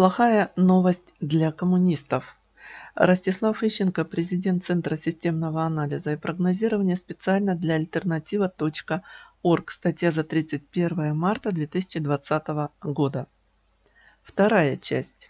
Плохая новость для коммунистов. Ростислав Ищенко, президент Центра системного анализа и прогнозирования специально для альтернатива.орг, статья за 31 марта 2020 года. Вторая часть.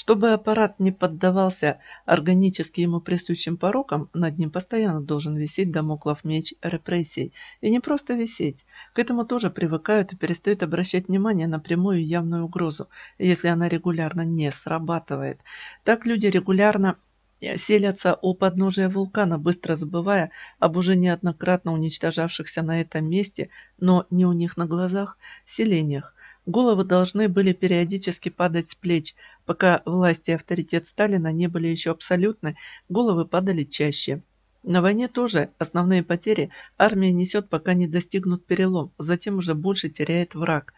Чтобы аппарат не поддавался органически ему присущим порокам, над ним постоянно должен висеть домоклов меч репрессий. И не просто висеть. К этому тоже привыкают и перестают обращать внимание на прямую явную угрозу, если она регулярно не срабатывает. Так люди регулярно э, селятся у подножия вулкана, быстро забывая об уже неоднократно уничтожавшихся на этом месте, но не у них на глазах, селениях. Головы должны были периодически падать с плеч. Пока власть и авторитет Сталина не были еще абсолютны, головы падали чаще. На войне тоже основные потери армия несет, пока не достигнут перелом, затем уже больше теряет враг.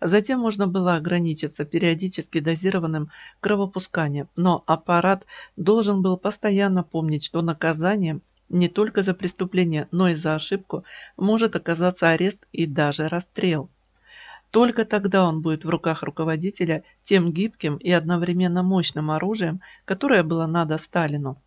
Затем можно было ограничиться периодически дозированным кровопусканием, но аппарат должен был постоянно помнить, что наказание не только за преступление, но и за ошибку может оказаться арест и даже расстрел. Только тогда он будет в руках руководителя тем гибким и одновременно мощным оружием, которое было надо Сталину.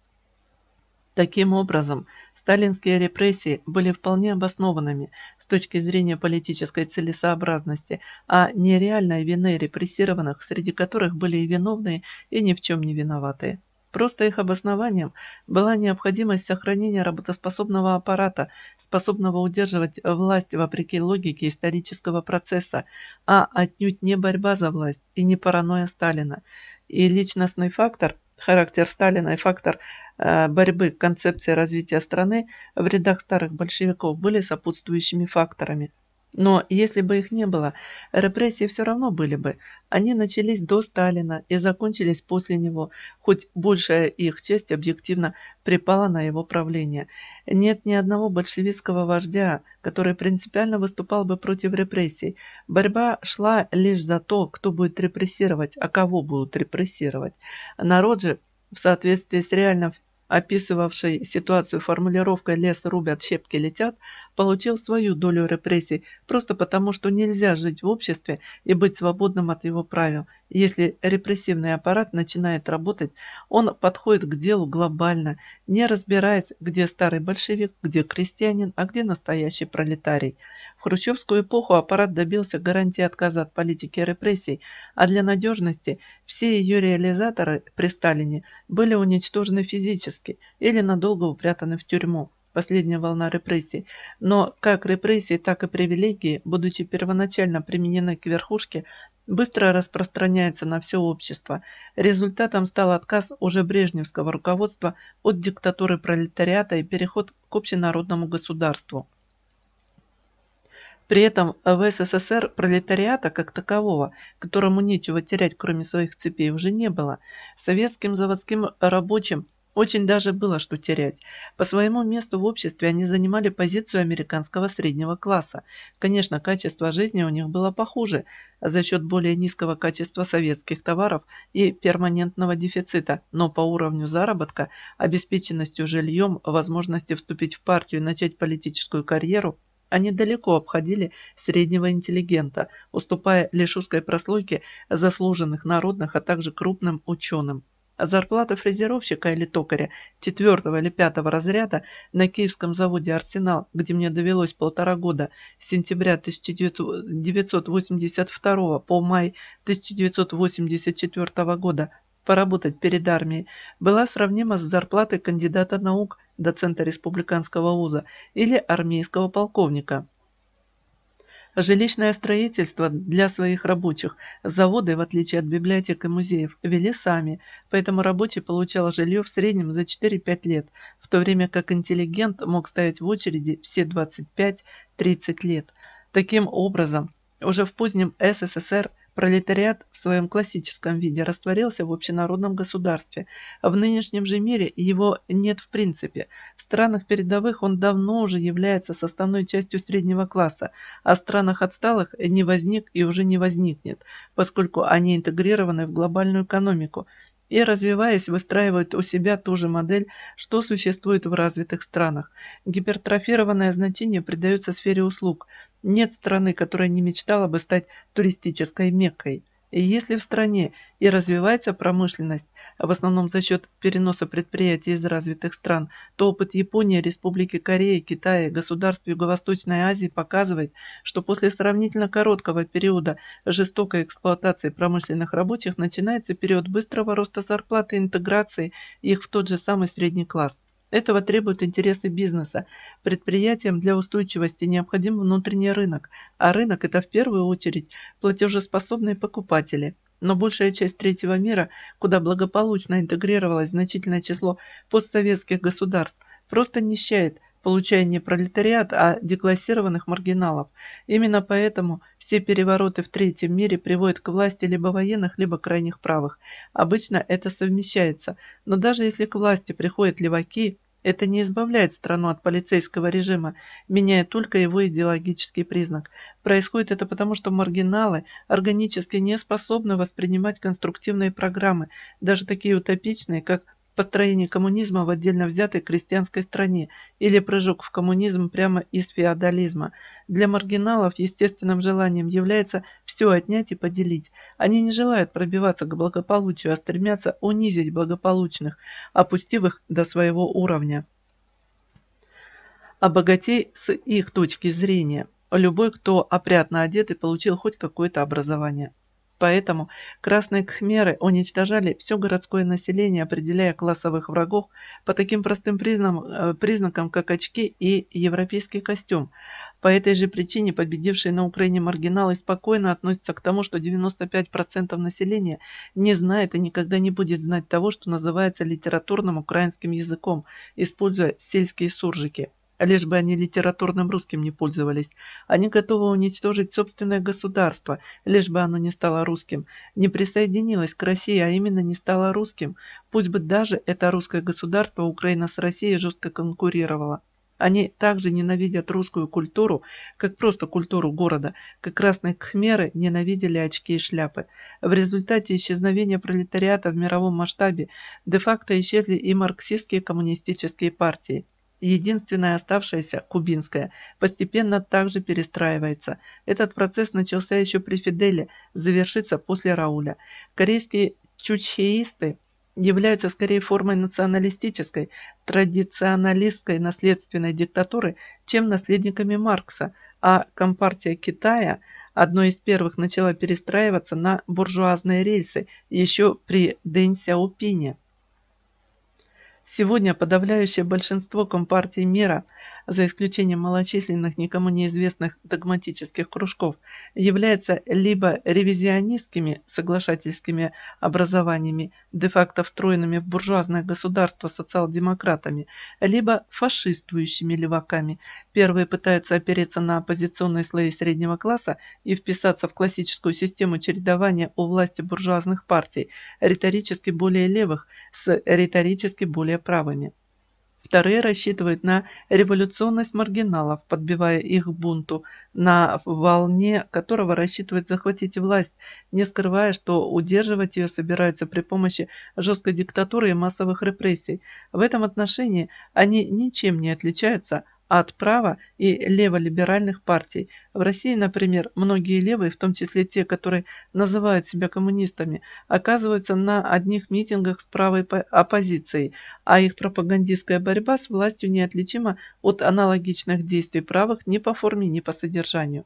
Таким образом, сталинские репрессии были вполне обоснованными с точки зрения политической целесообразности, а не реальной вины репрессированных, среди которых были и виновные, и ни в чем не виноватые. Просто их обоснованием была необходимость сохранения работоспособного аппарата, способного удерживать власть вопреки логике исторического процесса, а отнюдь не борьба за власть и не паранойя Сталина. И личностный фактор, характер Сталина и фактор э, борьбы концепции развития страны в рядах старых большевиков были сопутствующими факторами – но если бы их не было, репрессии все равно были бы. Они начались до Сталина и закончились после него, хоть большая их часть объективно припала на его правление. Нет ни одного большевистского вождя, который принципиально выступал бы против репрессий. Борьба шла лишь за то, кто будет репрессировать, а кого будут репрессировать. Народ же в соответствии с реально описывавший ситуацию формулировкой «лес рубят, щепки летят», получил свою долю репрессий просто потому, что нельзя жить в обществе и быть свободным от его правил. Если репрессивный аппарат начинает работать, он подходит к делу глобально, не разбираясь, где старый большевик, где крестьянин, а где настоящий пролетарий. В хрущевскую эпоху аппарат добился гарантии отказа от политики репрессий, а для надежности все ее реализаторы при Сталине были уничтожены физически или надолго упрятаны в тюрьму. Последняя волна репрессий. Но как репрессии, так и привилегии, будучи первоначально применены к верхушке, быстро распространяется на все общество. Результатом стал отказ уже брежневского руководства от диктатуры пролетариата и переход к общенародному государству. При этом в СССР пролетариата как такового, которому нечего терять, кроме своих цепей, уже не было. Советским заводским рабочим очень даже было что терять. По своему месту в обществе они занимали позицию американского среднего класса. Конечно, качество жизни у них было похуже за счет более низкого качества советских товаров и перманентного дефицита, но по уровню заработка, обеспеченностью жильем, возможности вступить в партию и начать политическую карьеру – они далеко обходили среднего интеллигента, уступая лишь узкой прослойке заслуженных народных, а также крупным ученым. Зарплата фрезеровщика или токаря четвертого или пятого разряда на киевском заводе «Арсенал», где мне довелось полтора года с сентября 1982 по май 1984 года поработать перед армией, была сравнима с зарплатой кандидата наук доцента республиканского вуза или армейского полковника. Жилищное строительство для своих рабочих заводы, в отличие от библиотек и музеев, вели сами, поэтому рабочий получал жилье в среднем за 4-5 лет, в то время как интеллигент мог стоять в очереди все 25-30 лет. Таким образом, уже в позднем СССР Пролетариат в своем классическом виде растворился в общенародном государстве. В нынешнем же мире его нет в принципе. В странах передовых он давно уже является составной частью среднего класса, а в странах отсталых не возник и уже не возникнет, поскольку они интегрированы в глобальную экономику – и, развиваясь, выстраивают у себя ту же модель, что существует в развитых странах. Гипертрофированное значение придается сфере услуг. Нет страны, которая не мечтала бы стать туристической меккой. И если в стране и развивается промышленность, в основном за счет переноса предприятий из развитых стран, то опыт Японии, Республики Кореи, Китая, государств Юго-Восточной Азии показывает, что после сравнительно короткого периода жестокой эксплуатации промышленных рабочих начинается период быстрого роста зарплаты и интеграции их в тот же самый средний класс. Этого требуют интересы бизнеса. Предприятиям для устойчивости необходим внутренний рынок, а рынок – это в первую очередь платежеспособные покупатели – но большая часть третьего мира, куда благополучно интегрировалось значительное число постсоветских государств, просто нищает, получая не пролетариат, а деклассированных маргиналов. Именно поэтому все перевороты в третьем мире приводят к власти либо военных, либо крайних правых. Обычно это совмещается, но даже если к власти приходят леваки, это не избавляет страну от полицейского режима, меняя только его идеологический признак. Происходит это потому, что маргиналы органически не способны воспринимать конструктивные программы, даже такие утопичные, как построение коммунизма в отдельно взятой крестьянской стране или прыжок в коммунизм прямо из феодализма – для маргиналов естественным желанием является все отнять и поделить. Они не желают пробиваться к благополучию, а стремятся унизить благополучных, опустив их до своего уровня. А богатей с их точки зрения – любой, кто опрятно одет и получил хоть какое-то образование. Поэтому красные кхмеры уничтожали все городское население, определяя классовых врагов по таким простым признам, э, признакам, как очки и европейский костюм, по этой же причине победившие на Украине маргиналы спокойно относятся к тому, что 95% населения не знает и никогда не будет знать того, что называется литературным украинским языком, используя сельские суржики. Лишь бы они литературным русским не пользовались. Они готовы уничтожить собственное государство, лишь бы оно не стало русским. Не присоединилось к России, а именно не стало русским. Пусть бы даже это русское государство Украина с Россией жестко конкурировала. Они также ненавидят русскую культуру, как просто культуру города, как красные кхмеры ненавидели очки и шляпы. В результате исчезновения пролетариата в мировом масштабе де-факто исчезли и марксистские коммунистические партии. Единственная оставшаяся, кубинская, постепенно также перестраивается. Этот процесс начался еще при Фиделе, завершится после Рауля. Корейские чучхеисты – являются скорее формой националистической, традиционалистской наследственной диктатуры, чем наследниками Маркса, а Компартия Китая одной из первых начала перестраиваться на буржуазные рельсы еще при Дэн Сяопине. Сегодня подавляющее большинство компартий мира – за исключением малочисленных никому неизвестных догматических кружков, являются либо ревизионистскими соглашательскими образованиями, де-факто встроенными в буржуазное государство социал-демократами, либо фашистующими леваками. Первые пытаются опереться на оппозиционные слои среднего класса и вписаться в классическую систему чередования у власти буржуазных партий, риторически более левых с риторически более правыми. Вторые рассчитывают на революционность маргиналов, подбивая их бунту, на волне которого рассчитывают захватить власть, не скрывая, что удерживать ее собираются при помощи жесткой диктатуры и массовых репрессий. В этом отношении они ничем не отличаются от права и леволиберальных партий. В России, например, многие левые, в том числе те, которые называют себя коммунистами, оказываются на одних митингах с правой оппозицией, а их пропагандистская борьба с властью неотличима от аналогичных действий правых ни по форме, ни по содержанию.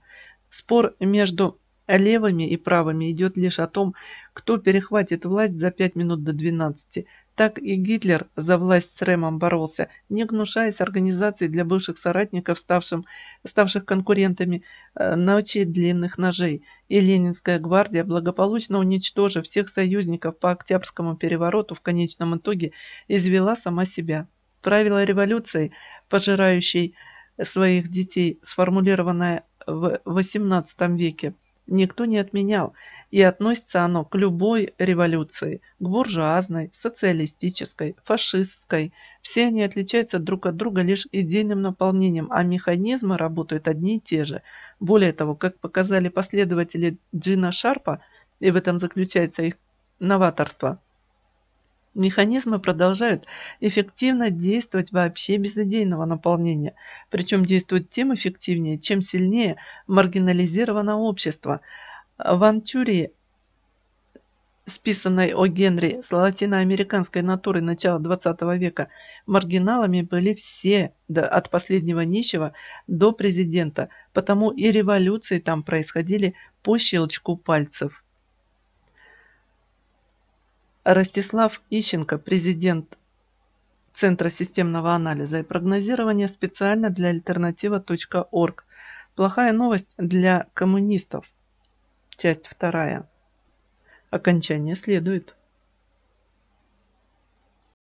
Спор между левыми и правыми идет лишь о том, кто перехватит власть за 5 минут до 12, так и Гитлер за власть с Ремом боролся, не гнушаясь организацией для бывших соратников, ставшим, ставших конкурентами э, ночи длинных ножей. И Ленинская гвардия, благополучно уничтожив всех союзников по Октябрьскому перевороту, в конечном итоге извела сама себя. Правила революции, пожирающей своих детей, сформулированное в XVIII веке, никто не отменял, и относится оно к любой революции, к буржуазной, социалистической, фашистской. Все они отличаются друг от друга лишь идейным наполнением, а механизмы работают одни и те же. Более того, как показали последователи Джина Шарпа, и в этом заключается их новаторство – Механизмы продолжают эффективно действовать вообще без идейного наполнения, причем действуют тем эффективнее, чем сильнее маргинализировано общество. В Анчурии, списанной о Генри с латиноамериканской натуры начала 20 века, маргиналами были все, от последнего нищего до президента, потому и революции там происходили по щелчку пальцев. Ростислав Ищенко, президент Центра системного анализа и прогнозирования специально для альтернатива.орг. Плохая новость для коммунистов. Часть вторая. Окончание следует.